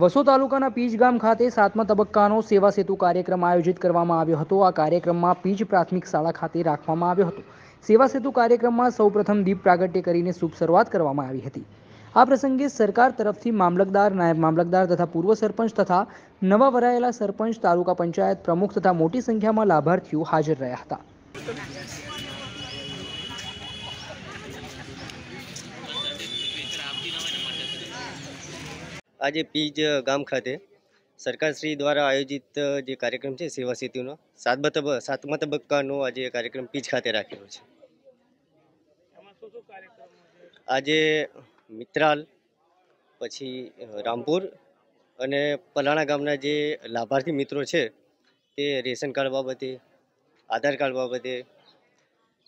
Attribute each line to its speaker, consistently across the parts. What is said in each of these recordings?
Speaker 1: વસો તાલુકાના પીજ ગામ ખાતે સાતમા તબક્કાનો સેવા સેતુ કાર્યક્રમ આયોજિત કરવામાં આવ્યો હતો આ કાર્યક્રમમાં પીજ પ્રાથમિક શાળા ખાતે રાખવામાં આવ્યો હતો સેવા સેતુ કાર્યક્રમમાં સૌપ્રથમ દીપ પ્રાગટ્ય કરીને શુભ શરૂઆત કરવામાં આવી હતી આ પ્રસંગે સરકાર તરફથી મામલતદાર નાયબ મામલતદાર તથા પૂર્વ સરપંચ તથા નવા વરાયેલા સરપંચ તાલુકા પંચાયત પ્રમુખ તથા મોટી સંખ્યામાં લાભાર્થીઓ હાજર રહ્યા હતા
Speaker 2: આજે પીજ ગામ ખાતે સરકારશ્રી દ્વારા આયોજિત જે કાર્યક્રમ છે સેવા સેતુનો સાતમા તબક્કા સાતમા તબક્કાનો આજે કાર્યક્રમ પીજ ખાતે રાખેલો છે આજે મિત્રાલ પછી રામપુર અને પલાણા ગામના જે લાભાર્થી મિત્રો છે તે રેશન કાર્ડ બાબતે આધાર કાર્ડ બાબતે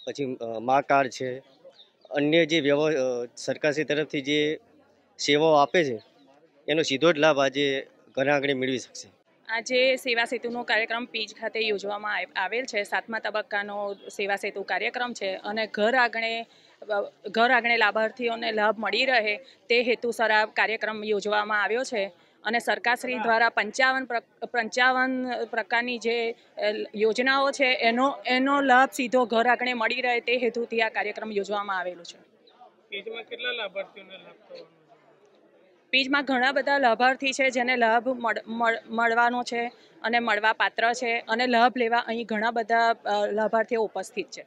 Speaker 2: પછી મા કાર્ડ છે અન્ય જે વ્યવ સરકારશ્રી તરફથી જે સેવાઓ આપે છે એનો સીધો જ લાભ આજે ઘણા આગળ મેળવી શકશે
Speaker 3: આજે સેવા સેતુનો કાર્યક્રમ પીજ ખાતે યોજવામાં આવેલ છે સાતમા તબક્કાનો સેવા સેતુ કાર્યક્રમ છે અને ઘર આંગણે ઘર આંગણે લાભાર્થીઓને લાભ મળી રહે તે હેતુસર આ કાર્યક્રમ યોજવામાં આવ્યો છે અને સરકારશ્રી દ્વારા પંચાવન પંચાવન પ્રકારની જે યોજનાઓ છે એનો એનો લાભ સીધો ઘર આંગણે મળી રહે તે હેતુથી આ કાર્યક્રમ યોજવામાં આવેલો છે કેટલા લાભાર્થીઓને લાભ પીજમાં ઘણા બધા લાભાર્થી છે જેને લાભ મળવાનો છે અને મળવા પાત્ર છે અને લાભ લેવા અહીં ઘણા બધા લાભાર્થીઓ ઉપસ્થિત છે